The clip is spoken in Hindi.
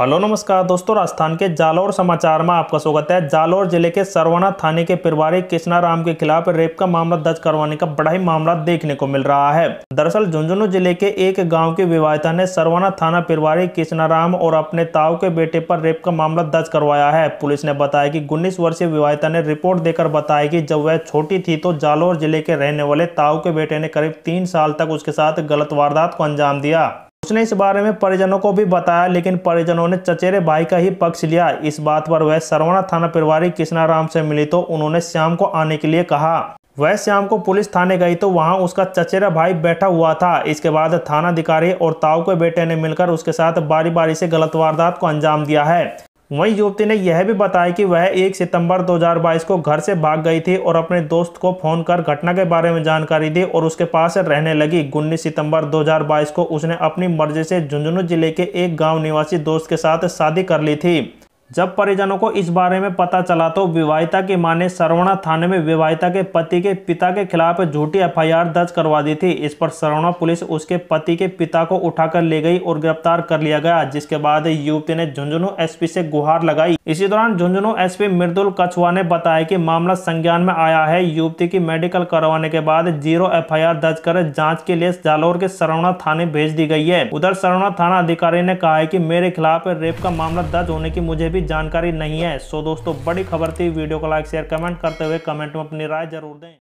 हेलो नमस्कार दोस्तों राजस्थान के जालौर समाचार में आपका स्वागत है जालौर जिले के सरवाना थाने के पिरवारी कृष्णा राम के खिलाफ रेप का मामला दर्ज करवाने का बड़ा ही मामला देखने को मिल रहा है दरअसल झुंझुनू जिले के एक गांव की विवाहिता ने सरवाना थाना प्रभारी कृष्णा राम और अपने ताऊ के बेटे पर रेप का मामला दर्ज करवाया है पुलिस ने बताया की उन्नीस वर्षीय विवाहिता ने रिपोर्ट देकर बताया की जब वह छोटी थी तो जालौर जिले के रहने वाले ताऊ के बेटे ने करीब तीन साल तक उसके साथ गलत वारदात को अंजाम दिया उसने इस बारे में परिजनों को भी बताया लेकिन परिजनों ने चचेरे भाई का ही पक्ष लिया इस बात पर वह सरवाना थाना प्रभारी कृष्णाराम से मिली तो उन्होंने श्याम को आने के लिए कहा वह श्याम को पुलिस थाने गई तो वहां उसका चचेरा भाई बैठा हुआ था इसके बाद थाना अधिकारी और ताऊ के बेटे ने मिलकर उसके साथ बारी बारी से गलत वारदात को अंजाम दिया है वहीं युवती ने यह भी बताया कि वह 1 सितंबर 2022 को घर से भाग गई थी और अपने दोस्त को फ़ोन कर घटना के बारे में जानकारी दी और उसके पास रहने लगी उन्नीस सितंबर 2022 को उसने अपनी मर्जी से झुंझुनू जिले के एक गांव निवासी दोस्त के साथ शादी कर ली थी जब परिजनों को इस बारे में पता चला तो विवाहिता की मां ने सरवणा थाने में विवाहिता के पति के पिता के खिलाफ झूठी एफआईआर दर्ज करवा दी थी इस पर सरवणा पुलिस उसके पति के पिता को उठाकर ले गई और गिरफ्तार कर लिया गया जिसके बाद युवती ने झुंझुनू एसपी से गुहार लगाई इसी दौरान झुंझुनू एसपी मृदुल कछुआ ने बताया की मामला संज्ञान में आया है युवती की मेडिकल करवाने के बाद जीरो एफ दर्ज कर जाँच के लिए जालोर के सरवणा थाने भेज दी गई है उधर सरवणा थाना अधिकारी ने कहा है की मेरे खिलाफ रेप का मामला दर्ज होने की मुझे भी जानकारी नहीं है सो दोस्तों बड़ी खबर थी वीडियो को लाइक शेयर कमेंट करते हुए कमेंट में अपनी राय जरूर दें